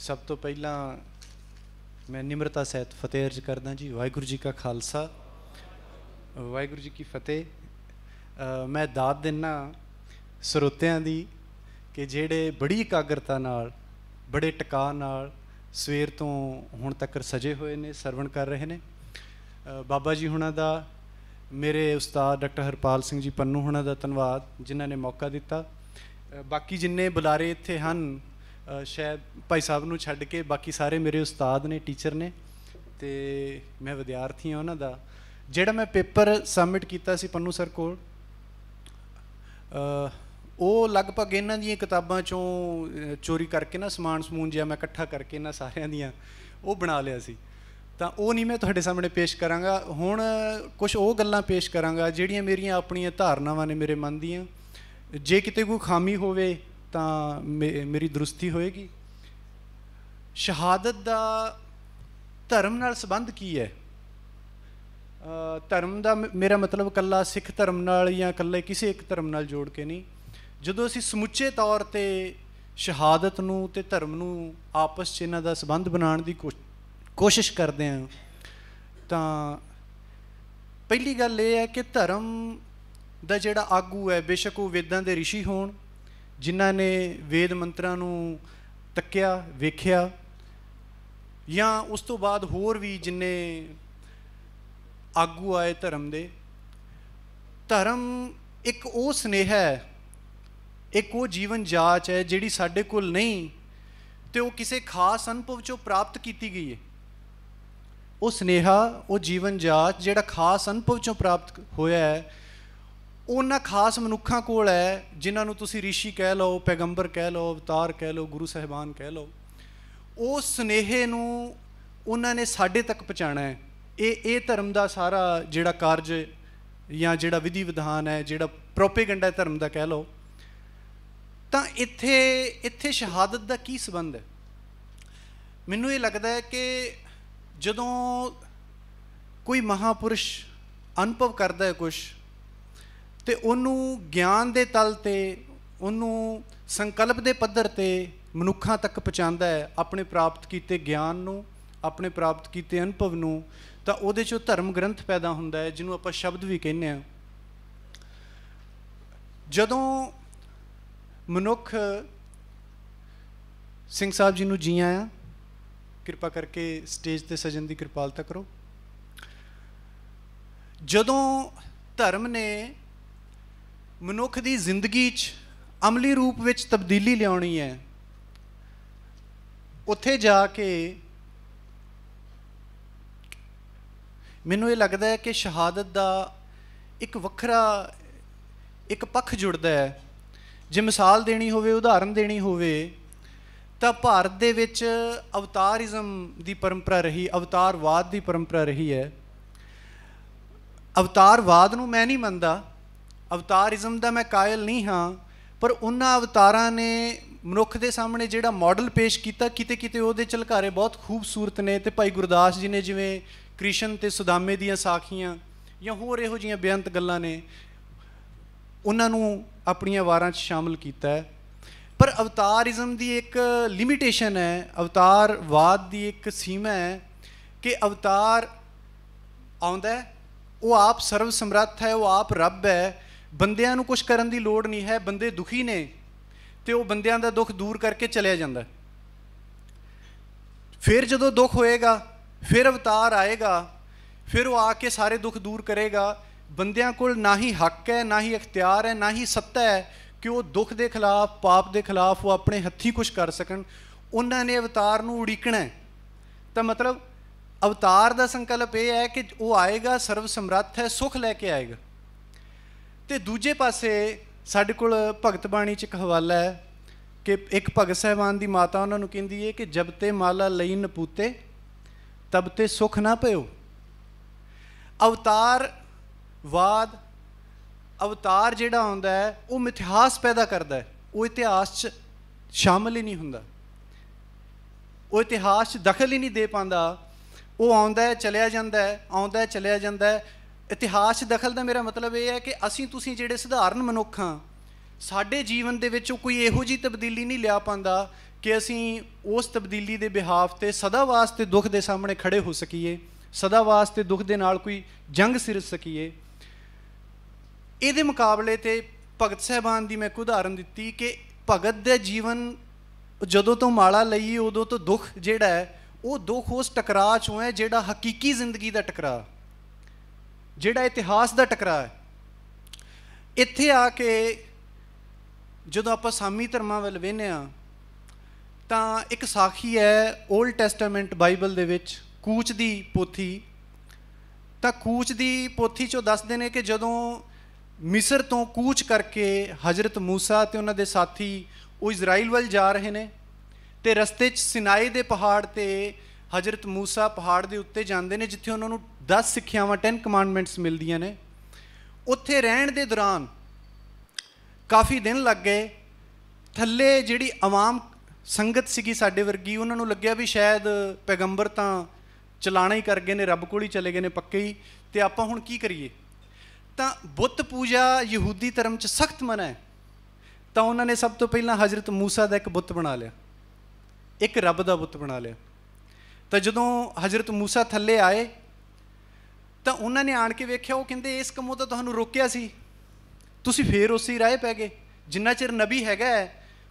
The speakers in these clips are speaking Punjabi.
ਸਭ ਤੋਂ ਪਹਿਲਾਂ ਮੈਂ ਨਿਮਰਤਾ ਸਹਿਤ ਫਤਿਹ ਅਰਜ ਕਰਦਾ ਜੀ ਵਾਹਿਗੁਰੂ ਜੀ ਕਾ ਖਾਲਸਾ ਵਾਹਿਗੁਰੂ ਜੀ ਕੀ ਫਤਿਹ ਮੈਂ ਦਾਤ ਦਿੰਨਾ ਸਰੋਤਿਆਂ ਦੀ ਕਿ ਜਿਹੜੇ ਬੜੀ ਇਕਾਗਰਤਾ ਨਾਲ ਬੜੇ ਟਿਕਾ ਨਾਲ ਸਵੇਰ ਤੋਂ ਹੁਣ ਤੱਕ ਸਜੇ ਹੋਏ ਨੇ ਸਰਵਣ ਕਰ ਰਹੇ ਨੇ ਬਾਬਾ ਜੀ ਹੁਣਾਂ ਦਾ ਮੇਰੇ ਉਸਤਾਦ ਡਾਕਟਰ ਹਰਪਾਲ ਸਿੰਘ ਜੀ ਪੰਨੂ ਹੁਣਾਂ ਦਾ ਧੰਨਵਾਦ ਜਿਨ੍ਹਾਂ ਨੇ ਮੌਕਾ ਦਿੱਤਾ ਬਾਕੀ ਜਿੰਨੇ ਬੁਲਾਰੇ ਇੱਥੇ ਹਨ ਸ਼ਾਇਦ ਭਾਈ ਸਾਹਿਬ ਨੂੰ ਛੱਡ ਕੇ ਬਾਕੀ ਸਾਰੇ ਮੇਰੇ ਉਸਤਾਦ ਨੇ ਟੀਚਰ ਨੇ ਤੇ ਮੈਂ ਵਿਦਿਆਰਥੀ ਹਾਂ ਉਹਨਾਂ ਦਾ ਜਿਹੜਾ ਮੈਂ ਪੇਪਰ ਸਬਮਿਟ ਕੀਤਾ ਸੀ ਪੰਨੂ ਸਰ ਕੋਲ ਉਹ ਲਗਭਗ ਇਹਨਾਂ ਦੀਆਂ ਕਿਤਾਬਾਂ ਚੋਂ ਚੋਰੀ ਕਰਕੇ ਨਾ ਸਮਾਨ ਸਮੂਨ ਜਿਹਾ ਮੈਂ ਇਕੱਠਾ ਕਰਕੇ ਇਹਨਾਂ ਸਾਰਿਆਂ ਦੀਆਂ ਉਹ ਬਣਾ ਲਿਆ ਸੀ ਤਾਂ ਉਹ ਨਹੀਂ ਮੈਂ ਤੁਹਾਡੇ ਸਾਹਮਣੇ ਪੇਸ਼ ਕਰਾਂਗਾ ਹੁਣ ਕੁਝ ਉਹ ਗੱਲਾਂ ਪੇਸ਼ ਕਰਾਂਗਾ ਜਿਹੜੀਆਂ ਮੇਰੀਆਂ ਆਪਣੀਆਂ ਧਾਰਨਾਵਾਂ ਨੇ ਮੇਰੇ ਮਨ ਦੀਆਂ ਜੇ ਕਿਤੇ ਕੋਈ ਖਾਮੀ ਹੋਵੇ ਤਾਂ ਮੇਰੀ ਦਰੁਸਤੀ ਹੋਏਗੀ ਸ਼ਹਾਦਤ ਦਾ ਧਰਮ ਨਾਲ ਸੰਬੰਧ ਕੀ ਹੈ ਧਰਮ ਦਾ ਮੇਰਾ ਮਤਲਬ ਕੱਲਾ ਸਿੱਖ ਧਰਮ ਨਾਲ ਜਾਂ ਕੱਲੇ ਕਿਸੇ ਇੱਕ ਧਰਮ ਨਾਲ ਜੋੜ ਕੇ ਨਹੀਂ ਜਦੋਂ ਅਸੀਂ ਸਮੁੱਚੇ ਤੌਰ ਤੇ ਸ਼ਹਾਦਤ ਨੂੰ ਤੇ ਧਰਮ ਨੂੰ ਆਪਸ 'ਚ ਇਹਨਾਂ ਦਾ ਸੰਬੰਧ ਬਣਾਉਣ ਦੀ ਕੋਸ਼ਿਸ਼ ਕਰਦੇ ਹਾਂ ਤਾਂ ਪਹਿਲੀ ਗੱਲ ਇਹ ਹੈ ਕਿ ਧਰਮ ਦਾ ਜਿਹੜਾ ਆਗੂ ਹੈ ਬੇਸ਼ੱਕ ਉਹ ਵੇਦਾਂ ਦੇ ઋષਿ ਹੋਣ ਜਿਨ੍ਹਾਂ ਨੇ ਵੇਦ ਮੰਤਰਾਂ ਨੂੰ ਤੱਕਿਆ ਵੇਖਿਆ ਜਾਂ ਉਸ ਤੋਂ ਬਾਅਦ ਹੋਰ ਵੀ ਜਿੰਨੇ ਆਗੂ ਆਏ ਧਰਮ ਦੇ ਧਰਮ ਇੱਕ ਉਹ ਸਨੇਹ ਹੈ ਇੱਕ ਉਹ ਜੀਵਨ ਜਾਚ ਹੈ ਜਿਹੜੀ ਸਾਡੇ ਕੋਲ ਨਹੀਂ ਤੇ ਉਹ ਕਿਸੇ ਖਾਸ ਅਨੁਭਵ ਚੋਂ ਪ੍ਰਾਪਤ ਕੀਤੀ ਗਈ ਹੈ ਉਹ ਸਨੇਹਾ ਉਹ ਜੀਵਨ ਜਾਚ ਜਿਹੜਾ ਖਾਸ ਅਨੁਭਵ ਚੋਂ ਪ੍ਰਾਪਤ ਹੋਇਆ ਹੈ ਉਹਨਾਂ ਖਾਸ ਮਨੁੱਖਾਂ ਕੋਲ ਹੈ ਜਿਨ੍ਹਾਂ ਨੂੰ ਤੁਸੀਂ ॠषि ਕਹਿ ਲਓ ਪੈਗੰਬਰ ਕਹਿ ਲਓ ਅਵਤਾਰ ਕਹਿ ਲਓ ਗੁਰੂ ਸਹਿਬਾਨ ਕਹਿ ਲਓ ਉਹ ਸਨੇਹੇ ਨੂੰ ਉਹਨਾਂ ਨੇ ਸਾਡੇ ਤੱਕ ਪਹੁੰਚਾਣਾ ਹੈ ਇਹ ਇਹ ਧਰਮ ਦਾ ਸਾਰਾ ਜਿਹੜਾ ਕਾਰਜ ਜਾਂ ਜਿਹੜਾ ਵਿਧੀ ਵਿਧਾਨ ਹੈ ਜਿਹੜਾ ਪ੍ਰੋਪੇਗੈਂਡਾ ਧਰਮ ਦਾ ਕਹਿ ਲਓ ਤਾਂ ਇੱਥੇ ਇੱਥੇ ਸ਼ਹਾਦਤ ਦਾ ਕੀ ਸਬੰਧ ਹੈ ਮੈਨੂੰ ਇਹ ਲੱਗਦਾ ਹੈ ਕਿ ਜਦੋਂ ਕੋਈ ਮਹਾਪੁਰਸ਼ ਅਨੁਭਵ ਕਰਦਾ ਹੈ ਕੁਝ ਤੇ ਉਹਨੂੰ ਗਿਆਨ ਦੇ ਤਲ ਤੇ ਉਹਨੂੰ ਸੰਕਲਪ ਦੇ ਪੱਧਰ ਤੇ ਮਨੁੱਖਾਂ ਤੱਕ ਪਹੁੰਚਾਉਂਦਾ ਹੈ ਆਪਣੇ ਪ੍ਰਾਪਤ ਕੀਤੇ ਗਿਆਨ ਨੂੰ ਆਪਣੇ ਪ੍ਰਾਪਤ ਕੀਤੇ ਅਨੁਭਵ ਨੂੰ ਤਾਂ ਉਹਦੇ ਚੋਂ ਧਰਮ ਗ੍ਰੰਥ ਪੈਦਾ ਹੁੰਦਾ ਹੈ ਜਿਹਨੂੰ ਆਪਾਂ ਸ਼ਬਦ ਵੀ ਕਹਿੰਦੇ ਆ ਜਦੋਂ ਮਨੁੱਖ ਸਿੰਘ ਸਾਹਿਬ ਜੀ ਨੂੰ ਜੀ ਆਇਆ ਕਿਰਪਾ ਕਰਕੇ ਸਟੇਜ ਤੇ ਸਜਣ ਦੀ ਕਿਰਪਾਲਤਾ ਕਰੋ ਜਦੋਂ ਧਰਮ ਨੇ ਮਨੁੱਖ ਦੀ ਜ਼ਿੰਦਗੀ 'ਚ ਅਮਲੀ ਰੂਪ ਵਿੱਚ ਤਬਦੀਲੀ ਲਿਆਉਣੀ ਹੈ ਉੱਥੇ ਜਾ ਕੇ ਮੈਨੂੰ ਇਹ ਲੱਗਦਾ ਹੈ ਕਿ ਸ਼ਹਾਦਤ ਦਾ ਇੱਕ ਵੱਖਰਾ ਇੱਕ ਪੱਖ ਜੁੜਦਾ ਹੈ ਜੇ ਮਿਸਾਲ ਦੇਣੀ ਹੋਵੇ ਉਦਾਹਰਨ ਦੇਣੀ ਹੋਵੇ ਤਾਂ ਭਾਰਤ ਦੇ ਵਿੱਚ ਅਵਤਾਰਿਜ਼ਮ ਦੀ ਪਰੰਪਰਾ ਰਹੀ ਅਵਤਾਰਵਾਦ ਦੀ ਪਰੰਪਰਾ ਰਹੀ ਹੈ ਅਵਤਾਰਵਾਦ ਨੂੰ ਮੈਂ ਨਹੀਂ ਮੰਨਦਾ ਅਵਤਾਰਿਜ਼ਮ ਦਾ ਮੈਂ ਕਾਇਲ ਨਹੀਂ ਹਾਂ ਪਰ ਉਹਨਾਂ ਅਵਤਾਰਾਂ ਨੇ ਮਨੁੱਖ ਦੇ ਸਾਹਮਣੇ ਜਿਹੜਾ ਮਾਡਲ ਪੇਸ਼ ਕੀਤਾ ਕਿਤੇ ਕਿਤੇ ਉਹਦੇ ਝਲਕਾਰੇ ਬਹੁਤ ਖੂਬਸੂਰਤ ਨੇ ਤੇ ਭਾਈ ਗੁਰਦਾਸ ਜੀ ਨੇ ਜਿਵੇਂ ਕ੍ਰਿਸ਼ਨ ਤੇ ਸੁਦਾਮੇ ਦੀਆਂ ਸਾਖੀਆਂ ਜਾਂ ਹੋਰ ਇਹੋ ਜਿਹੀਆਂ ਬੇਅੰਤ ਗੱਲਾਂ ਨੇ ਉਹਨਾਂ ਨੂੰ ਆਪਣੀਆਂ ਵਾਰਾਂ 'ਚ ਸ਼ਾਮਲ ਕੀਤਾ ਹੈ ਪਰ ਅਵਤਾਰਿਜ਼ਮ ਦੀ ਇੱਕ ਲਿਮਿਟੇਸ਼ਨ ਹੈ ਅਵਤਾਰਵਾਦ ਦੀ ਇੱਕ ਸੀਮਾ ਹੈ ਕਿ ਅਵਤਾਰ ਆਉਂਦਾ ਉਹ ਆਪ ਸਰਵ ਸਮਰੱਥ ਹੈ ਉਹ ਆਪ ਰੱਬ ਹੈ ਬੰਦਿਆਂ ਨੂੰ ਕੁਝ ਕਰਨ ਦੀ ਲੋੜ ਨਹੀਂ ਹੈ ਬੰਦੇ ਦੁਖੀ ਨੇ ਤੇ ਉਹ ਬੰਦਿਆਂ ਦਾ ਦੁੱਖ ਦੂਰ ਕਰਕੇ ਚਲਿਆ ਜਾਂਦਾ ਫਿਰ ਜਦੋਂ ਦੁੱਖ ਹੋਏਗਾ ਫਿਰ ਅਵਤਾਰ ਆਏਗਾ ਫਿਰ ਉਹ ਆ ਕੇ ਸਾਰੇ ਦੁੱਖ ਦੂਰ ਕਰੇਗਾ ਬੰਦਿਆਂ ਕੋਲ ਨਾ ਹੀ ਹੱਕ ਹੈ ਨਾ ਹੀ ਇਖਤਿਆਰ ਹੈ ਨਾ ਹੀ ਸੱਤਾ ਹੈ ਕਿ ਉਹ ਦੁੱਖ ਦੇ ਖਿਲਾਫ ਪਾਪ ਦੇ ਖਿਲਾਫ ਉਹ ਆਪਣੇ ਹੱਥੀ ਕੁਝ ਕਰ ਸਕਣ ਉਹਨਾਂ ਨੇ ਅਵਤਾਰ ਨੂੰ ਉਡੀਕਣਾ ਤਾਂ ਮਤਲਬ ਅਵਤਾਰ ਦਾ ਸੰਕਲਪ ਇਹ ਹੈ ਕਿ ਉਹ ਆਏਗਾ ਸਰਵ ਸਮਰੱਥ ਹੈ ਸੁਖ ਲੈ ਕੇ ਆਏਗਾ ਤੇ ਦੂਜੇ ਪਾਸੇ ਸਾਡੇ ਕੋਲ ਭਗਤ ਬਾਣੀ ਚ ਇੱਕ ਹਵਾਲਾ ਹੈ ਕਿ ਇੱਕ ਭਗਤ ਸਹਿਬਾਨ ਦੀ ਮਾਤਾ ਉਹਨਾਂ ਨੂੰ ਕਹਿੰਦੀ ਹੈ ਕਿ ਜਬ ਤੇ ਮਾਲਾ ਲਈ ਨਪੂਤੇ ਤਬ ਤੇ ਸੁਖ ਨਾ ਪਿਓ ਅਵਤਾਰ ਵਾਦ ਅਵਤਾਰ ਜਿਹੜਾ ਹੁੰਦਾ ਹੈ ਉਹ ਮਿਥਿਹਾਸ ਪੈਦਾ ਕਰਦਾ ਹੈ ਉਹ ਇਤਿਹਾਸ 'ਚ ਸ਼ਾਮਲ ਹੀ ਨਹੀਂ ਹੁੰਦਾ ਉਹ ਇਤਿਹਾਸ 'ਚ ਦਖਲ ਹੀ ਨਹੀਂ ਦੇ ਪਾਉਂਦਾ ਉਹ ਆਉਂਦਾ ਹੈ ਚਲਿਆ ਜਾਂਦਾ ਹੈ ਆਉਂਦਾ ਹੈ ਚਲਿਆ ਜਾਂਦਾ ਹੈ ਇਤਿਹਾਸ ਦਖਲ ਦਾ ਮੇਰਾ ਮਤਲਬ ਇਹ ਹੈ ਕਿ ਅਸੀਂ ਤੁਸੀਂ ਜਿਹੜੇ ਸਧਾਰਨ ਮਨੁੱਖਾਂ ਸਾਡੇ ਜੀਵਨ ਦੇ ਵਿੱਚ ਕੋਈ ਇਹੋ ਜੀ ਤਬਦੀਲੀ ਨਹੀਂ ਲਿਆ ਪਾਉਂਦਾ ਕਿ ਅਸੀਂ ਉਸ ਤਬਦੀਲੀ ਦੇ ਬਿਹਾਫ ਤੇ ਸਦਾ ਵਾਸਤੇ ਦੁੱਖ ਦੇ ਸਾਹਮਣੇ ਖੜੇ ਹੋ ਸਕੀਏ ਸਦਾ ਵਾਸਤੇ ਦੁੱਖ ਦੇ ਨਾਲ ਕੋਈ ਜੰਗ ਸਿਰ ਸਕੀਏ ਇਹਦੇ ਮੁਕਾਬਲੇ ਤੇ ਭਗਤ ਸਹਿਬਾਨ ਦੀ ਮੈਂ ਇੱਕ ਉਦਾਹਰਨ ਦਿੱਤੀ ਕਿ ਭਗਤ ਦੇ ਜੀਵਨ ਜਦੋਂ ਤੋਂ ਮਾਲਾ ਲਈ ਉਦੋਂ ਤੋਂ ਦੁੱਖ ਜਿਹੜਾ ਹੈ ਉਹ ਦੁੱਖ ਉਸ ਟਕਰਾਅ ਚੋਂ ਹੈ ਜਿਹੜਾ ਹਕੀਕੀ ਜ਼ਿੰਦਗੀ ਦਾ ਟਕਰਾਅ ਜਿਹੜਾ ਇਤਿਹਾਸ ਦਾ ਟਕਰਾਅ ਹੈ ਇੱਥੇ ਆ ਕੇ ਜਦੋਂ ਆਪਾਂ ਸਾਮੀ ਧਰਮਾਂ ਵੱਲ ਵੇਨੇ ਆ ਤਾਂ ਇੱਕ ਸਾਖੀ ਹੈ 올ਡ ਟੈਸਟਾਮੈਂਟ ਬਾਈਬਲ ਦੇ ਵਿੱਚ ਕੂਚ ਦੀ ਪੋਥੀ ਤਾਂ ਕੂਚ ਦੀ ਪੋਥੀ ਚੋਂ ਦੱਸਦੇ ਨੇ ਕਿ ਜਦੋਂ ਮਿਸਰ ਤੋਂ ਕੂਚ ਕਰਕੇ ਹਜ਼ਰਤ موسی ਤੇ ਉਹਨਾਂ ਦੇ ਸਾਥੀ ਉਹ ਇਜ਼ਰਾਈਲ ਵੱਲ ਜਾ ਰਹੇ ਨੇ ਤੇ ਰਸਤੇ 'ਚ ਸਿਨਾਈ ਦੇ ਪਹਾੜ ਤੇ ਹਜ਼ਰਤ موسی ਪਹਾੜ ਦੇ ਉੱਤੇ ਜਾਂਦੇ ਨੇ ਜਿੱਥੇ ਉਹਨਾਂ ਨੂੰ 10 ਸਿੱਖਿਆਵਾਂ 10 ਕਮਾਂਡਮੈਂਟਸ ਮਿਲਦੀਆਂ ਨੇ ਉੱਥੇ ਰਹਿਣ ਦੇ ਦੌਰਾਨ ਕਾਫੀ ਦਿਨ ਲੱਗ ਗਏ ਥੱਲੇ ਜਿਹੜੀ ਆਵਾਮ ਸੰਗਤ ਸੀਗੀ ਸਾਡੇ ਵਰਗੀ ਉਹਨਾਂ ਨੂੰ ਲੱਗਿਆ ਵੀ ਸ਼ਾਇਦ ਪੈਗੰਬਰ ਤਾਂ ਚਲਾਣਾ ਹੀ ਕਰ ਗਏ ਨੇ ਰੱਬ ਕੋਲ ਹੀ ਚਲੇ ਗਏ ਨੇ ਪੱਕੇ ਹੀ ਤੇ ਆਪਾਂ ਹੁਣ ਕੀ ਕਰੀਏ ਤਾਂ ਬੁੱਤ ਪੂਜਾ ਯਹੂਦੀ ਧਰਮ 'ਚ ਸਖਤ ਮਨਾ ਹੈ ਤਾਂ ਉਹਨਾਂ ਨੇ ਸਭ ਤੋਂ ਪਹਿਲਾਂ ਹਜ਼ਰਤ موسی ਦਾ ਇੱਕ ਬੁੱਤ ਬਣਾ ਲਿਆ ਇੱਕ ਰੱਬ ਦਾ ਬੁੱਤ ਬਣਾ ਲਿਆ ਤਾਂ ਜਦੋਂ ਹਜ਼ਰਤ موسی ਥੱਲੇ ਆਏ ਤਾਂ ਉਹਨਾਂ ਨੇ ਆਣ ਕੇ ਵੇਖਿਆ ਉਹ ਕਹਿੰਦੇ ਇਸ ਕੰਮੋਂ ਤਾਂ ਤੁਹਾਨੂੰ ਰੋਕਿਆ ਸੀ ਤੁਸੀਂ ਫੇਰ ਉਸੇ ਰਾਹ ਪੈ ਗਏ ਜਿੰਨਾ ਚਿਰ ਨਬੀ ਹੈਗਾ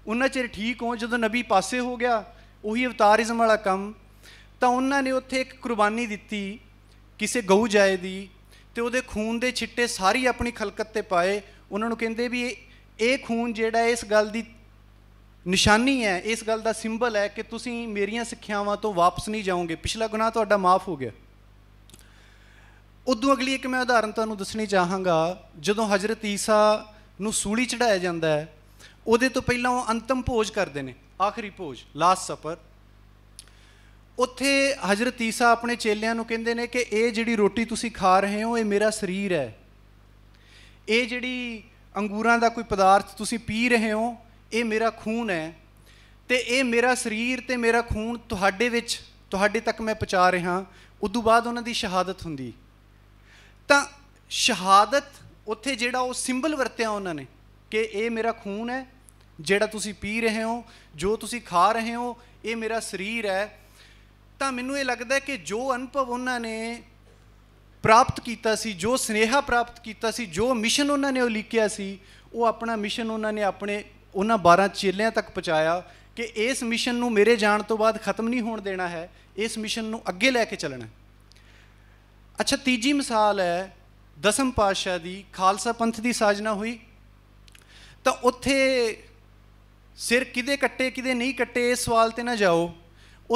ਉਹਨਾਂ ਚਿਰ ਠੀਕ ਹੋ ਜਦੋਂ ਨਬੀ ਪਾਸੇ ਹੋ ਗਿਆ ਉਹੀ ਅਵਤਾਰਿਜ਼ਮ ਵਾਲਾ ਕੰਮ ਤਾਂ ਉਹਨਾਂ ਨੇ ਉੱਥੇ ਇੱਕ ਕੁਰਬਾਨੀ ਦਿੱਤੀ ਕਿਸੇ ਗਊ ਜਾਏ ਦੀ ਤੇ ਉਹਦੇ ਖੂਨ ਦੇ ਛਿੱਟੇ ਸਾਰੀ ਆਪਣੀ ਖਲਕਤ ਤੇ ਪਾਏ ਉਹਨਾਂ ਨੂੰ ਕਹਿੰਦੇ ਵੀ ਇਹ ਖੂਨ ਜਿਹੜਾ ਇਸ ਗੱਲ ਦੀ ਨਿਸ਼ਾਨੀ ਹੈ ਇਸ ਗੱਲ ਦਾ ਸਿੰਬਲ ਹੈ ਕਿ ਤੁਸੀਂ ਮੇਰੀਆਂ ਸਿੱਖਿਆਵਾਂ ਤੋਂ ਵਾਪਸ ਨਹੀਂ ਜਾਓਗੇ ਪਿਛਲਾ ਗੁਨਾਹ ਤੁਹਾਡਾ ਮਾਫ ਹੋ ਗਿਆ ਉਦੋਂ ਅਗਲੀ ਇੱਕ ਮੈਂ ਉਦਾਹਰਨ ਤੁਹਾਨੂੰ ਦੱਸਣੀ ਚਾਹਾਂਗਾ ਜਦੋਂ ਹਜ਼ਰਤ ਈਸਾ ਨੂੰ ਸੂਲੀ ਚੜਾਇਆ ਜਾਂਦਾ ਹੈ ਉਹਦੇ ਤੋਂ ਪਹਿਲਾਂ ਉਹ ਅੰਤਮ ਭੋਜ ਕਰਦੇ ਨੇ ਆਖਰੀ ਭੋਜ ਲਾਸਟ ਸਫਰ ਉੱਥੇ ਹਜ਼ਰਤ ਈਸਾ ਆਪਣੇ ਚੇਲਿਆਂ ਨੂੰ ਕਹਿੰਦੇ ਨੇ ਕਿ ਇਹ ਜਿਹੜੀ ਰੋਟੀ ਤੁਸੀਂ ਖਾ ਰਹੇ ਹੋ ਇਹ ਮੇਰਾ ਸਰੀਰ ਹੈ ਇਹ ਜਿਹੜੀ ਅੰਗੂਰਾਂ ਦਾ ਕੋਈ ਪਦਾਰਥ ਤੁਸੀਂ ਪੀ ਰਹੇ ਹੋ ਇਹ ਮੇਰਾ ਖੂਨ ਹੈ ਤੇ ਇਹ ਮੇਰਾ ਸਰੀਰ ਤੇ ਮੇਰਾ ਖੂਨ ਤੁਹਾਡੇ ਵਿੱਚ ਤੁਹਾਡੇ ਤੱਕ ਮੈਂ ਪਹੁੰਚਾ ਰਿਹਾ ਉਦੋਂ ਬਾਅਦ ਉਹਨਾਂ ਦੀ ਸ਼ਹਾਦਤ ਹੁੰਦੀ ਤਾਂ ਸ਼ਹਾਦਤ ਉੱਥੇ ਜਿਹੜਾ ਉਹ ਸਿੰਬਲ ਵਰਤਿਆ ਉਹਨਾਂ ਨੇ ਕਿ ਇਹ ਮੇਰਾ ਖੂਨ ਹੈ ਜਿਹੜਾ ਤੁਸੀਂ ਪੀ ਰਹੇ ਹੋ ਜੋ ਤੁਸੀਂ ਖਾ ਰਹੇ ਹੋ ਇਹ ਮੇਰਾ ਸਰੀਰ ਹੈ ਤਾਂ ਮੈਨੂੰ ਇਹ ਲੱਗਦਾ ਕਿ ਜੋ ਅਨੁਭਵ ਉਹਨਾਂ ਨੇ ਪ੍ਰਾਪਤ ਕੀਤਾ ਸੀ ਜੋ ਸਨੇਹਾ ਪ੍ਰਾਪਤ ਕੀਤਾ ਸੀ ਜੋ ਮਿਸ਼ਨ ਉਹਨਾਂ ਨੇ ਉਲੀਕਿਆ ਸੀ ਉਹ ਆਪਣਾ ਮਿਸ਼ਨ ਉਹਨਾਂ ਨੇ ਆਪਣੇ ਉਹਨਾਂ 12 ਚੇਲਿਆਂ ਤੱਕ ਪਹੁੰਚਾਇਆ ਕਿ ਇਸ ਮਿਸ਼ਨ ਨੂੰ ਮੇਰੇ ਜਾਣ ਤੋਂ ਬਾਅਦ ਖਤਮ ਨਹੀਂ ਹੋਣ ਦੇਣਾ ਹੈ ਇਸ ਮਿਸ਼ਨ ਨੂੰ ਅੱਗੇ ਲੈ ਕੇ ਚੱਲਣਾ ਅੱਛਾ ਤੀਜੀ ਮਿਸਾਲ ਹੈ ਦਸਮ ਪਾਤਸ਼ਾਹ ਦੀ ਖਾਲਸਾ ਪੰਥ ਦੀ ਸਾਜਨਾ ਹੋਈ ਤਾਂ ਉੱਥੇ ਸਿਰ ਕਿਦੇ ਕੱਟੇ ਕਿਦੇ ਨਹੀਂ ਕੱਟੇ ਇਸ ਸਵਾਲ ਤੇ ਨਾ ਜਾਓ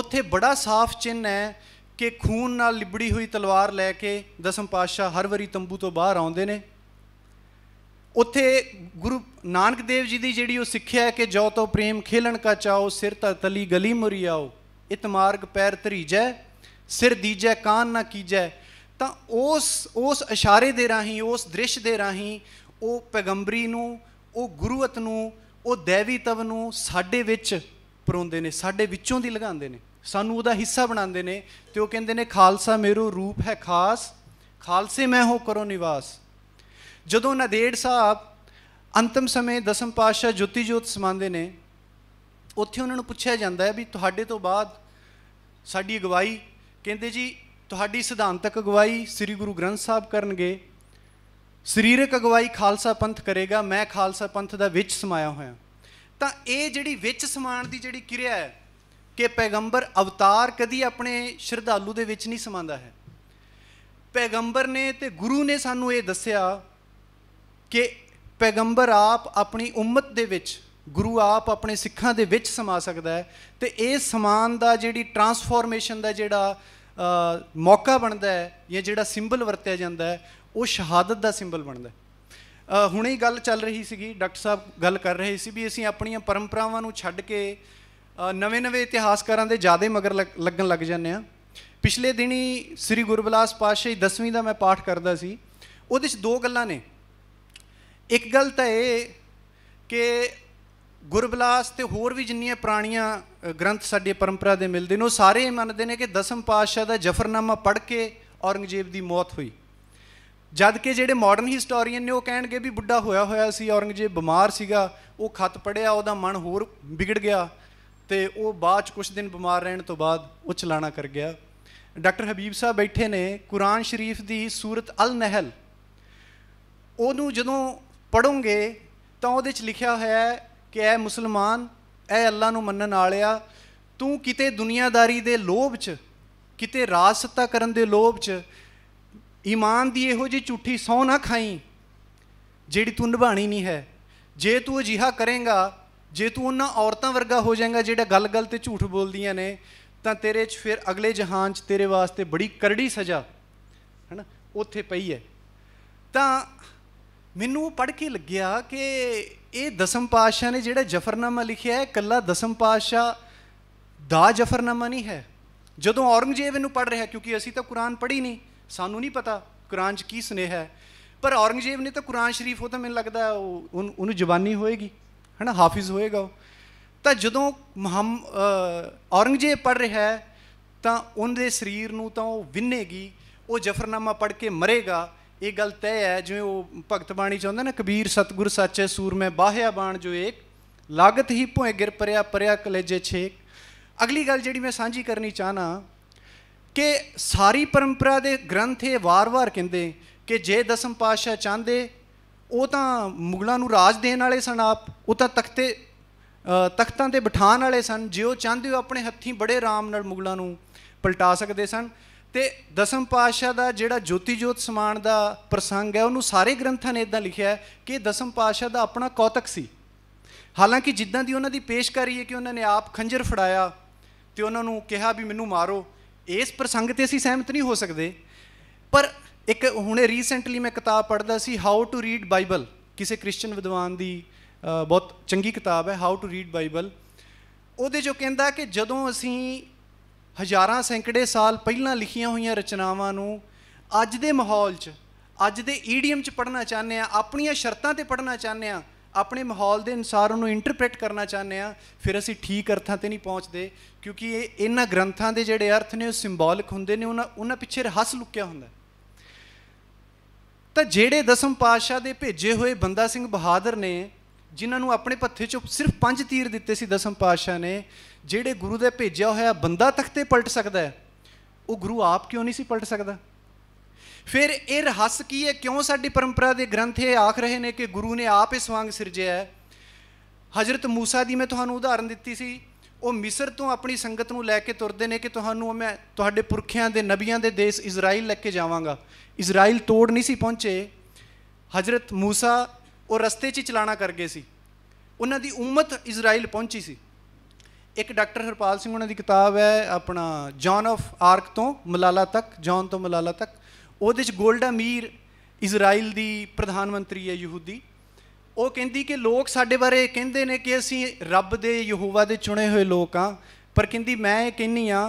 ਉੱਥੇ ਬੜਾ ਸਾਫ਼ ਚਿੰਨ ਹੈ ਕਿ ਖੂਨ ਨਾਲ ਲਿਬੜੀ ਹੋਈ ਤਲਵਾਰ ਲੈ ਕੇ ਦਸਮ ਪਾਤਸ਼ਾਹ ਹਰ ਵਾਰੀ ਤੰਬੂ ਤੋਂ ਬਾਹਰ ਆਉਂਦੇ ਨੇ ਉੱਥੇ ਗੁਰੂ ਨਾਨਕ ਦੇਵ ਜੀ ਦੀ ਜਿਹੜੀ ਉਹ ਸਿੱਖਿਆ ਹੈ ਕਿ ਜੋ ਤੋ ਪ੍ਰੇਮ ਖੇਲਣ ਕਾ ਚਾਓ ਸਿਰ ਤਲੀ ਗਲੀ ਮੁਰੀ ਆਓ ਇਤ ਮਾਰਗ ਪੈਰ ਧਰੀਜੈ ਸਿਰ ਦੀਜੈ ਕਾਨ ਨਾ ਕੀਜੈ ਤਾਂ ਉਸ ਉਸ ਇਸ਼ਾਰੇ ਦੇ ਰਾਹੀਂ ਉਸ ਦ੍ਰਿਸ਼ ਦੇ ਰਾਹੀਂ ਉਹ ਪੈਗੰਬਰੀ ਨੂੰ ਉਹ ਗੁਰੂਅਤ ਨੂੰ ਉਹ ਦੇਵੀ ਤਵ ਨੂੰ ਸਾਡੇ ਵਿੱਚ ਪਰੋਂਦੇ ਨੇ ਸਾਡੇ ਵਿੱਚੋਂ ਦੀ ਲਗਾਉਂਦੇ ਨੇ ਸਾਨੂੰ ਉਹਦਾ ਹਿੱਸਾ ਬਣਾਉਂਦੇ ਨੇ ਤੇ ਉਹ ਕਹਿੰਦੇ ਨੇ ਖਾਲਸਾ ਮੇਰੋ ਰੂਪ ਹੈ ਖਾਸ ਖਾਲਸੇ ਮੈਂ ਹੋ ਕਰੋ ਨਿਵਾਸ ਜਦੋਂ ਨਦੇੜ ਸਾਹਿਬ ਅੰਤਮ ਸਮੇਂ ਦਸਮ ਪਾਤਸ਼ਾਹ ਜੁਤੀ ਜੋਤ ਸਮਾਉਂਦੇ ਨੇ ਉੱਥੇ ਉਹਨਾਂ ਨੂੰ ਪੁੱਛਿਆ ਜਾਂਦਾ ਹੈ ਵੀ ਤੁਹਾਡੇ ਤੋਂ ਬਾਅਦ ਸਾਡੀ ਅਗਵਾਈ ਕਹਿੰਦੇ ਜੀ ਤੁਹਾਡੀ ਸਿਧਾਂਤਕ ਅਗਵਾਈ ਸ੍ਰੀ ਗੁਰੂ ਗ੍ਰੰਥ ਸਾਹਿਬ ਕਰਨਗੇ ਸਰੀਰਕ ਅਗਵਾਈ ਖਾਲਸਾ ਪੰਥ ਕਰੇਗਾ ਮੈਂ ਖਾਲਸਾ ਪੰਥ ਦਾ ਵਿੱਚ ਸਮਾਇਆ ਹੋਇਆ ਤਾਂ ਇਹ ਜਿਹੜੀ ਵਿੱਚ ਸਮਾਣ ਦੀ ਜਿਹੜੀ ਕਿਰਿਆ ਹੈ ਕਿ ਪੈਗੰਬਰ ਅਵਤਾਰ ਕਦੀ ਆਪਣੇ ਸ਼ਰਧਾਲੂ ਦੇ ਵਿੱਚ ਨਹੀਂ ਸਮਾਉਂਦਾ ਹੈ ਪੈਗੰਬਰ ਨੇ ਤੇ ਗੁਰੂ ਨੇ ਸਾਨੂੰ ਇਹ ਦੱਸਿਆ ਕਿ ਪੈਗੰਬਰ ਆਪ ਆਪਣੀ ਉਮਤ ਦੇ ਵਿੱਚ ਗੁਰੂ ਆਪ ਆਪਣੇ ਸਿੱਖਾਂ ਦੇ ਵਿੱਚ ਸਮਾ ਸਕਦਾ ਹੈ ਤੇ ਇਹ ਸਮਾਨ ਦਾ ਜਿਹੜੀ ਟਰਾਂਸਫਾਰਮੇਸ਼ਨ ਦਾ ਜਿਹੜਾ ਮੌਕਾ ਬਣਦਾ ਹੈ ਜਾਂ ਜਿਹੜਾ ਸਿੰਬਲ ਵਰਤਿਆ ਜਾਂਦਾ ਹੈ ਉਹ ਸ਼ਹਾਦਤ ਦਾ ਸਿੰਬਲ ਬਣਦਾ ਹੈ ਹੁਣੇ ਹੀ ਗੱਲ ਚੱਲ ਰਹੀ ਸੀਗੀ ਡਾਕਟਰ ਸਾਹਿਬ ਗੱਲ ਕਰ ਰਹੇ ਸੀ ਵੀ ਅਸੀਂ ਆਪਣੀਆਂ ਪਰੰਪਰਾਵਾਂ ਨੂੰ ਛੱਡ ਕੇ ਨਵੇਂ-ਨਵੇਂ ਇਤਿਹਾਸਕਾਰਾਂ ਦੇ ਜਾਦੇ ਮਗਰ ਲੱਗਣ ਲੱਗ ਜਾਂਦੇ ਆ ਪਿਛਲੇ ਦਿਨੀ ਸ੍ਰੀ ਗੁਰਬਿਲਾਸ ਪਾਤਸ਼ਾਹ 10ਵੀਂ ਦਾ ਮੈਂ ਪਾਠ ਕਰਦਾ ਸੀ ਉਹਦੇ ਵਿੱਚ ਦੋ ਗੱਲਾਂ ਨੇ ਇੱਕ ਗੱਲ ਤਾਂ ਇਹ ਕਿ ਗੁਰਬਲਾਸ ਤੇ ਹੋਰ ਵੀ ਜਿੰਨੀਆਂ ਪੁਰਾਣੀਆਂ ਗ੍ਰੰਥ ਸਾਡੇ ਪਰੰਪਰਾ ਦੇ ਮਿਲਦੇ ਨੇ ਉਹ ਸਾਰੇ ਮੰਨਦੇ ਨੇ ਕਿ ਦਸਮ ਪਾਤਸ਼ਾਹ ਦਾ ਜਫਰਨਾਮਾ ਪੜ੍ਹ ਕੇ ਔਰੰਗਜ਼ੇਬ ਦੀ ਮੌਤ ਹੋਈ ਜਦ ਕਿ ਜਿਹੜੇ ਮਾਡਰਨ ਹਿਸਟੋਰੀਅਨ ਨੇ ਉਹ ਕਹਿਣਗੇ ਵੀ ਬੁੱਢਾ ਹੋਇਆ ਹੋਇਆ ਸੀ ਔਰੰਗਜ਼ੇਬ ਬਿਮਾਰ ਸੀਗਾ ਉਹ ਖਤ ਪੜਿਆ ਉਹਦਾ ਮਨ ਹੋਰ ਵਿਗੜ ਗਿਆ ਤੇ ਉਹ ਬਾਅਦ ਚ ਕੁਝ ਦਿਨ ਬਿਮਾਰ ਰਹਿਣ ਤੋਂ ਬਾਅਦ ਉਹ ਚਲਾਣਾ ਕਰ ਗਿਆ ਡਾਕਟਰ ਹਬੀਬ ਸਾਹਿਬ ਬੈਠੇ ਨੇ ਕੁਰਾਨ ਸ਼ਰੀਫ ਦੀ ਸੂਰਤ ਅਲ ਨਹਿਲ ਉਹਨੂੰ ਜਦੋਂ ਪੜੋਗੇ ਤਾਂ ਉਹਦੇ ਚ ਲਿਖਿਆ ਹੋਇਆ ਹੈ ਕਿ ਐ ਮੁਸਲਮਾਨ ਐ ਅੱਲਾ ਨੂੰ ਮੰਨਣ ਵਾਲਿਆ ਤੂੰ ਕਿਤੇ ਦੁਨੀਆਦਾਰੀ ਦੇ ਲੋਭ 'ਚ ਕਿਤੇ ਸੱਤਾ ਕਰਨ ਦੇ ਲੋਭ 'ਚ ਈਮਾਨ ਦੀ ਇਹੋ ਜੀ ਝੂਠੀ ਸੌ ਨਾ ਖਾਈ ਜਿਹੜੀ ਤੂੰ ਨਿਭਾਣੀ ਨਹੀਂ ਹੈ ਜੇ ਤੂੰ ਅਜਿਹਾ ਕਰੇਗਾ ਜੇ ਤੂੰ ਉਹਨਾਂ ਔਰਤਾਂ ਵਰਗਾ ਹੋ ਜਾਏਗਾ ਜਿਹੜਾ ਗੱਲ-ਗੱਲ ਤੇ ਝੂਠ ਬੋਲਦੀਆਂ ਨੇ ਤਾਂ ਤੇਰੇ 'ਚ ਫਿਰ ਅਗਲੇ ਜਹਾਨ 'ਚ ਤੇਰੇ ਵਾਸਤੇ ਬੜੀ ਕਰੜੀ ਸਜ਼ਾ ਨਾ ਉੱਥੇ ਪਈ ਹੈ ਤਾਂ ਮੈਨੂੰ ਪੜ੍ਹ ਕੇ ਲੱਗਿਆ ਕਿ ਇਹ ਦਸਮ ਪਾਸ਼ਾ ਨੇ ਜਿਹੜਾ ਜਫਰਨਾਮਾ ਲਿਖਿਆ ਹੈ ਕੱਲਾ ਦਸਮ ਪਾਸ਼ਾ ਦਾ ਜਫਰਨਾਮਾ ਨਹੀਂ ਹੈ ਜਦੋਂ ਔਰੰਗਜ਼ੇਬ ਇਹਨੂੰ ਪੜ੍ਹ ਰਿਹਾ ਕਿਉਂਕਿ ਅਸੀਂ ਤਾਂ ਕੁਰਾਨ ਪੜ੍ਹੀ ਨਹੀਂ ਸਾਨੂੰ ਨਹੀਂ ਪਤਾ ਕੁਰਾਨ 'ਚ ਕੀ ਸੁਨੇਹਾ ਹੈ ਪਰ ਔਰੰਗਜ਼ੇਬ ਨੇ ਤਾਂ ਕੁਰਾਨ ਸ਼ਰੀਫ ਉਹ ਤਾਂ ਮੈਨੂੰ ਲੱਗਦਾ ਉਹ ਉਹਨੂੰ ਜ਼ਬਾਨੀ ਹੋਏਗੀ ਹਨਾ ਹਾਫਿਜ਼ ਹੋਏਗਾ ਉਹ ਤਾਂ ਜਦੋਂ ਮੁਹੰਮ ਔਰੰਗਜ਼ੇਬ ਪੜ ਰਿਹਾ ਹੈ ਤਾਂ ਉਹਦੇ ਸਰੀਰ ਨੂੰ ਤਾਂ ਉਹ ਵਿੰਨੇਗੀ ਉਹ ਜਫਰਨਾਮਾ ਪੜ ਕੇ ਮਰੇਗਾ ਇਹ ਗੱਲ ਤੈ ਹੈ ਜਿਵੇਂ ਉਹ ਭਗਤ ਬਾਣੀ ਚ ਹੁੰਦਾ ਨਾ ਕਬੀਰ ਸਤਗੁਰ ਸੱਚੇ ਸੂਰਮੇ ਬਾਹਿਆ ਬਾਣ ਜੋ ਏਕ ਲਾਗਤ ਹੀ ਭੋਏ ਗਿਰ ਪਰਿਆ ਪਰਿਆ ਕਲੇਜੇ ਛੇਕ ਅਗਲੀ ਗੱਲ ਜਿਹੜੀ ਮੈਂ ਸਾਂਝੀ ਕਰਨੀ ਚਾਹਨਾ ਕਿ ਸਾਰੀ ਪਰੰਪਰਾ ਦੇ ਗ੍ਰੰਥ ਇਹ ਵਾਰ-ਵਾਰ ਕਹਿੰਦੇ ਕਿ ਜੇ ਦਸਮ ਪਾਤਸ਼ਾਹ ਚਾਹੁੰਦੇ ਉਹ ਤਾਂ ਮੁਗਲਾਂ ਨੂੰ ਰਾਜ ਦੇਣ ਵਾਲੇ ਸਨ ਆਪ ਉਹ ਤਾਂ ਤਖਤੇ ਤਖਤਾਂ ਤੇ ਬਿਠਾਣ ਵਾਲੇ ਸਨ ਜਿਉ ਉਹ ਚਾਹੁੰਦੇ ਆਪਣੇ ਹੱਥੀਂ ਬੜੇ ਆਰਾਮ ਨਾਲ ਮੁਗਲਾਂ ਨੂੰ ਪਲਟਾ ਸਕਦੇ ਸਨ ਤੇ ਦਸਮ ਪਾਤਸ਼ਾਹ ਦਾ ਜਿਹੜਾ ਜੋਤੀ ਜੋਤ ਸਮਾਨ ਦਾ ਪ੍ਰਸੰਗ ਹੈ ਉਹਨੂੰ ਸਾਰੇ ਗ੍ਰੰਥਾਂ ਨੇ ਇਦਾਂ ਲਿਖਿਆ ਕਿ ਦਸਮ ਪਾਤਸ਼ਾਹ ਦਾ ਆਪਣਾ ਕੌਤਕ ਸੀ ਹਾਲਾਂਕਿ ਜਿੱਦਾਂ ਦੀ ਉਹਨਾਂ ਦੀ ਪੇਸ਼ਕਾਰੀ ਹੈ ਕਿ ਉਹਨਾਂ ਨੇ ਆਪ ਖੰਜਰ ਫੜਾਇਆ ਤੇ ਉਹਨਾਂ ਨੂੰ ਕਿਹਾ ਵੀ ਮੈਨੂੰ ਮਾਰੋ ਇਸ ਪ੍ਰਸੰਗ ਤੇ ਅਸੀਂ ਸਹਿਮਤ ਨਹੀਂ ਹੋ ਸਕਦੇ ਪਰ ਇੱਕ ਹੁਣੇ ਰੀਸੈਂਟਲੀ ਮੈਂ ਕਿਤਾਬ ਪੜ੍ਹਦਾ ਸੀ ਹਾਊ ਟੂ ਰੀਡ ਬਾਈਬਲ ਕਿਸੇ ਕ੍ਰਿਸਚੀਅਨ ਵਿਦਵਾਨ ਦੀ ਬਹੁਤ ਚੰਗੀ ਕਿਤਾਬ ਹੈ ਹਾਊ ਟੂ ਰੀਡ ਬਾਈਬਲ ਉਹਦੇ ਜੋ ਕਹਿੰਦਾ ਕਿ ਜਦੋਂ ਅਸੀਂ ਹਜ਼ਾਰਾਂ ਸੈਂਕੜੇ ਸਾਲ ਪਹਿਲਾਂ ਲਿਖੀਆਂ ਹੋਈਆਂ ਰਚਨਾਵਾਂ ਨੂੰ ਅੱਜ ਦੇ ਮਾਹੌਲ 'ਚ ਅੱਜ ਦੇ ਈਡੀਅਮ 'ਚ ਪੜ੍ਹਨਾ ਚਾਹੁੰਦੇ ਆ ਆਪਣੀਆਂ ਸ਼ਰਤਾਂ ਤੇ ਪੜ੍ਹਨਾ ਚਾਹੁੰਦੇ ਆ ਆਪਣੇ ਮਾਹੌਲ ਦੇ ਅਨਸਾਰ ਉਹਨੂੰ ਇੰਟਰਪ੍ਰੀਟ ਕਰਨਾ ਚਾਹੁੰਦੇ ਆ ਫਿਰ ਅਸੀਂ ਠੀਕ ਅਰਥਾਂ ਤੇ ਨਹੀਂ ਪਹੁੰਚਦੇ ਕਿਉਂਕਿ ਇਹ ਇਹਨਾਂ ਗ੍ਰੰਥਾਂ ਦੇ ਜਿਹੜੇ ਅਰਥ ਨੇ ਉਹ ਸਿੰਬੋਲਿਕ ਹੁੰਦੇ ਨੇ ਉਹਨਾਂ ਉਹਨਾਂ ਪਿੱਛੇ ਰਹੱਸ ਲੁਕਿਆ ਹੁੰਦਾ ਤਾਂ ਜਿਹੜੇ ਦਸਮ ਪਾਤਸ਼ਾਹ ਦੇ ਭੇਜੇ ਹੋਏ ਬੰਦਾ ਸਿੰਘ ਬਹਾਦਰ ਨੇ ਜਿਨ੍ਹਾਂ ਨੂੰ ਆਪਣੇ ਪੱਥੇ ਚੋਂ ਸਿਰਫ ਪੰਜ ਤੀਰ ਦਿੱਤੇ ਸੀ ਦਸਮ ਪਾਤਸ਼ਾਹ ਨੇ ਜਿਹੜੇ ਗੁਰੂ ਦੇ ਭੇਜਿਆ ਹੋਇਆ ਬੰਦਾ ਤਖਤੇ ਪਲਟ ਸਕਦਾ ਹੈ ਉਹ ਗੁਰੂ ਆਪ ਕਿਉਂ ਨਹੀਂ ਸੀ ਪਲਟ ਸਕਦਾ ਫਿਰ ਇਹ ਰਹੱਸ ਕੀ ਹੈ ਕਿਉਂ ਸਾਡੀ ਪਰੰਪਰਾ ਦੇ ਗ੍ਰੰਥ ਇਹ ਆਖ ਰਹੇ ਨੇ ਕਿ ਗੁਰੂ ਨੇ ਆਪ ਇਸ ਵਾਂਗ ਸਿਰਜਿਆ ਹਜ਼ਰਤ موسی ਦੀ ਮੈਂ ਤੁਹਾਨੂੰ ਉਦਾਹਰਨ ਦਿੱਤੀ ਸੀ ਉਹ ਮਿਸਰ ਤੋਂ ਆਪਣੀ ਸੰਗਤ ਨੂੰ ਲੈ ਕੇ ਤੁਰਦੇ ਨੇ ਕਿ ਤੁਹਾਨੂੰ ਮੈਂ ਤੁਹਾਡੇ ਪੁਰਖਿਆਂ ਦੇ ਨਬੀਆਂ ਦੇ ਦੇਸ਼ ਇਜ਼ਰਾਈਲ ਲੈ ਕੇ ਜਾਵਾਂਗਾ ਇਜ਼ਰਾਈਲ ਤੋੜ ਨਹੀਂ ਸੀ ਪਹੁੰਚੇ ਹਜ਼ਰਤ موسی ਉਹ ਰਸਤੇ 'ਚ ਚਲਾਣਾ ਕਰ ਗਏ ਸੀ ਉਹਨਾਂ ਦੀ ਉਮਤ ਇਜ਼ਰਾਈਲ ਪਹੁੰਚੀ ਸੀ ਇੱਕ ਡਾਕਟਰ ਹਰਪਾਲ ਸਿੰਘ ਉਹਨਾਂ ਦੀ ਕਿਤਾਬ ਹੈ ਆਪਣਾ ਜੌਨ ਆਫ ਆਰਕ ਤੋਂ ਮਲਾਲਾ ਤੱਕ ਜੌਨ ਤੋਂ ਮਲਾਲਾ ਤੱਕ ਉਹਦੇ 'ਚ ਗੋਲਡਾ ਮੀਰ ਇਜ਼ਰਾਈਲ ਦੀ ਪ੍ਰਧਾਨ ਮੰਤਰੀ ਹੈ ਯਹੂਦੀ ਉਹ ਕਹਿੰਦੀ ਕਿ ਲੋਕ ਸਾਡੇ ਬਾਰੇ ਕਹਿੰਦੇ ਨੇ ਕਿ ਅਸੀਂ ਰੱਬ ਦੇ ਯਹੋਵਾ ਦੇ ਚੁਣੇ ਹੋਏ ਲੋਕ ਆ ਪਰ ਕਹਿੰਦੀ ਮੈਂ ਇਹ ਕਹਿੰਨੀ ਆ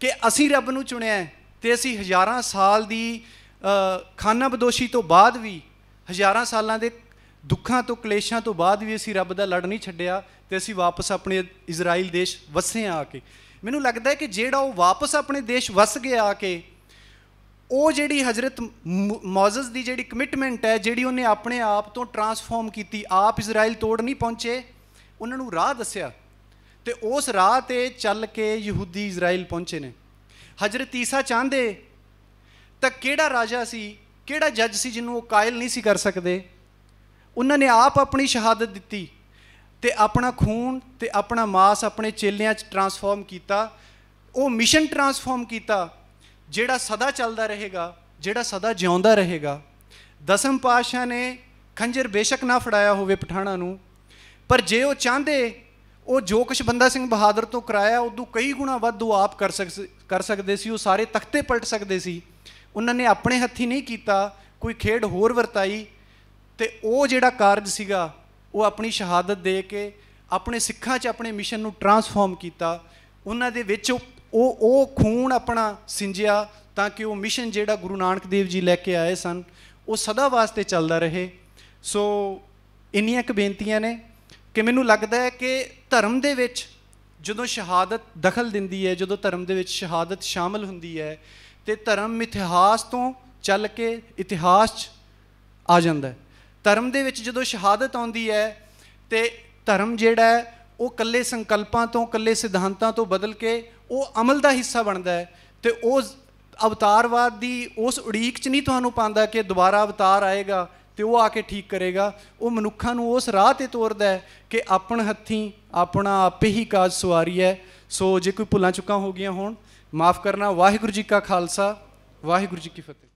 ਕਿ ਅਸੀਂ ਰੱਬ ਨੂੰ ਚੁਣਿਆ ਤੇ ਅਸੀਂ ਹਜ਼ਾਰਾਂ ਸਾਲ ਦੀ ਖਾਨਾਬਦੋਸ਼ੀ ਤੋਂ ਬਾਅਦ ਵੀ ਹਜ਼ਾਰਾਂ ਸਾਲਾਂ ਦੇ ਦੁੱਖਾਂ ਤੋਂ ਕਲੇਸ਼ਾਂ ਤੋਂ ਬਾਅਦ ਵੀ ਅਸੀਂ ਰੱਬ ਦਾ ਲੜ ਨਹੀਂ ਛੱਡਿਆ ਤੇ ਅਸੀਂ ਵਾਪਸ ਆਪਣੇ ਇਜ਼ਰਾਈਲ ਦੇਸ਼ ਵਸੇ ਆ ਕੇ ਮੈਨੂੰ ਲੱਗਦਾ ਹੈ ਕਿ ਜਿਹੜਾ ਉਹ ਵਾਪਸ ਆਪਣੇ ਦੇਸ਼ ਵਸ ਗਿਆ ਆ ਕੇ ਉਹ ਜਿਹੜੀ ਹਜ਼ਰਤ ਮੌਜ਼ਸ ਦੀ ਜਿਹੜੀ ਕਮਿਟਮੈਂਟ ਹੈ ਜਿਹੜੀ ਉਹਨੇ ਆਪਣੇ ਆਪ ਤੋਂ ਟਰਾਂਸਫਾਰਮ ਕੀਤੀ ਆਪ ਇਜ਼ਰਾਈਲ ਤੋੜ ਨਹੀਂ ਪਹੁੰਚੇ ਉਹਨਾਂ ਨੂੰ ਰਾਹ ਦੱਸਿਆ ਤੇ ਉਸ ਰਾਹ ਤੇ ਚੱਲ ਕੇ ਯਹੂਦੀ ਇਜ਼ਰਾਈਲ ਪਹੁੰਚੇ ਨੇ ਹਜ਼ਰਤ ਈਸਾ ਚਾਹੁੰਦੇ ਤਾਂ ਕਿਹੜਾ ਰਾਜਾ ਸੀ ਕਿਹੜਾ ਜੱਜ ਸੀ ਜਿਹਨੂੰ ਉਹ ਕਾਇਲ ਨਹੀਂ ਸੀ ਕਰ ਸਕਦੇ ਉਹਨਾਂ ਨੇ ਆਪ ਆਪਣੀ ਸ਼ਹਾਦਤ ਦਿੱਤੀ ਤੇ ਆਪਣਾ ਖੂਨ ਤੇ ਆਪਣਾ ਮਾਸ ਆਪਣੇ ਚੇਲਿਆਂ 'ਚ ਟਰਾਂਸਫਾਰਮ ਕੀਤਾ ਉਹ ਮਿਸ਼ਨ ਟਰਾਂਸਫਾਰਮ ਕੀਤਾ ਜਿਹੜਾ ਸਦਾ ਚੱਲਦਾ ਰਹੇਗਾ ਜਿਹੜਾ ਸਦਾ ਜਿਉਂਦਾ ਰਹੇਗਾ ਦਸਮ ਪਾਸ਼ਾ ਨੇ ਖੰਜਰ ਬੇਸ਼ੱਕ ਨਾ ਫੜਾਇਆ ਹੋਵੇ ਪਠਾਣਾ ਨੂੰ ਪਰ ਜੇ ਉਹ ਚਾਹਦੇ ਉਹ ਜੋ ਕੁਛ ਬੰਦਾ ਸਿੰਘ ਬਹਾਦਰ ਤੋਂ ਕਰਾਇਆ ਤੋਂ ਕਈ ਗੁਣਾ ਵੱਧ ਉਹ ਆਪ ਕਰ ਕਰ ਸਕਦੇ ਸੀ ਉਹ ਸਾਰੇ ਤਖਤੇ ਪਲਟ ਸਕਦੇ ਸੀ ਉਹਨਾਂ ਨੇ ਆਪਣੇ ਹੱਥੀ ਨਹੀਂ ਕੀਤਾ ਕੋਈ ਖੇਡ ਹੋਰ ਵਰਤਾਈ ਤੇ ਉਹ ਜਿਹੜਾ ਕਾਰਜ ਸੀਗਾ ਉਹ ਆਪਣੀ ਸ਼ਹਾਦਤ ਦੇ ਕੇ ਆਪਣੇ ਸਿੱਖਾਂ 'ਚ ਆਪਣੇ ਮਿਸ਼ਨ ਨੂੰ ਟਰਾਂਸਫਾਰਮ ਕੀਤਾ ਉਹਨਾਂ ਦੇ ਵਿੱਚ ਉਹ ਉਹ ਖੂਨ ਆਪਣਾ ਸਿੰਜਿਆ ਤਾਂ ਕਿ ਉਹ ਮਿਸ਼ਨ ਜਿਹੜਾ ਗੁਰੂ ਨਾਨਕ ਦੇਵ ਜੀ ਲੈ ਕੇ ਆਏ ਸਨ ਉਹ ਸਦਾ ਵਾਸਤੇ ਚੱਲਦਾ ਰਹੇ ਸੋ ਇੰਨੀਆਂ ਕੁ ਬੇਨਤੀਆਂ ਨੇ ਕਿ ਮੈਨੂੰ ਲੱਗਦਾ ਹੈ ਕਿ ਧਰਮ ਦੇ ਵਿੱਚ ਜਦੋਂ ਸ਼ਹਾਦਤ ਦਖਲ ਦਿੰਦੀ ਹੈ ਜਦੋਂ ਧਰਮ ਦੇ ਵਿੱਚ ਸ਼ਹਾਦਤ ਸ਼ਾਮਲ ਹੁੰਦੀ ਹੈ ਤੇ ਧਰਮ ਇਤਿਹਾਸ ਤੋਂ ਚੱਲ ਕੇ ਇਤਿਹਾਸ 'ਚ ਆ ਜਾਂਦਾ ਹੈ ਧਰਮ ਦੇ ਵਿੱਚ ਜਦੋਂ ਸ਼ਹਾਦਤ ਆਉਂਦੀ ਹੈ ਤੇ ਧਰਮ ਜਿਹੜਾ ਉਹ ਕੱਲੇ ਸੰਕਲਪਾਂ ਤੋਂ ਕੱਲੇ ਸਿਧਾਂਤਾਂ ਤੋਂ ਬਦਲ ਕੇ ਉਹ ਅਮਲ ਦਾ ਹਿੱਸਾ ਬਣਦਾ ਹੈ ਤੇ ਉਹ ਅਵਤਾਰਵਾਦ ਦੀ ਉਸ ਉਡੀਕ 'ਚ ਨਹੀਂ ਤੁਹਾਨੂੰ ਪਾਉਂਦਾ ਕਿ ਦੁਬਾਰਾ ਅਵਤਾਰ ਆਏਗਾ ਤੇ ਉਹ ਆ ਕੇ ਠੀਕ ਕਰੇਗਾ ਉਹ ਮਨੁੱਖਾਂ ਨੂੰ ਉਸ ਰਾਹ ਤੇ ਤੋਰਦਾ ਹੈ ਕਿ ਆਪਣ ਹੱਥੀ ਆਪਣਾ ਆਪੇ ਹੀ ਕਾਜ ਸਵਾਰੀ ਹੈ ਸੋ ਜੇ ਕੋਈ ਭੁੱਲਾਂ ਚੁੱਕਾਂ ਹੋ ਗਈਆਂ ਹੋਣ ਮਾਫ ਕਰਨਾ ਵਾਹਿਗੁਰੂ ਜੀ ਕਾ ਖਾਲਸਾ ਵਾਹਿਗੁਰੂ ਜੀ ਕੀ ਫਤਿਹ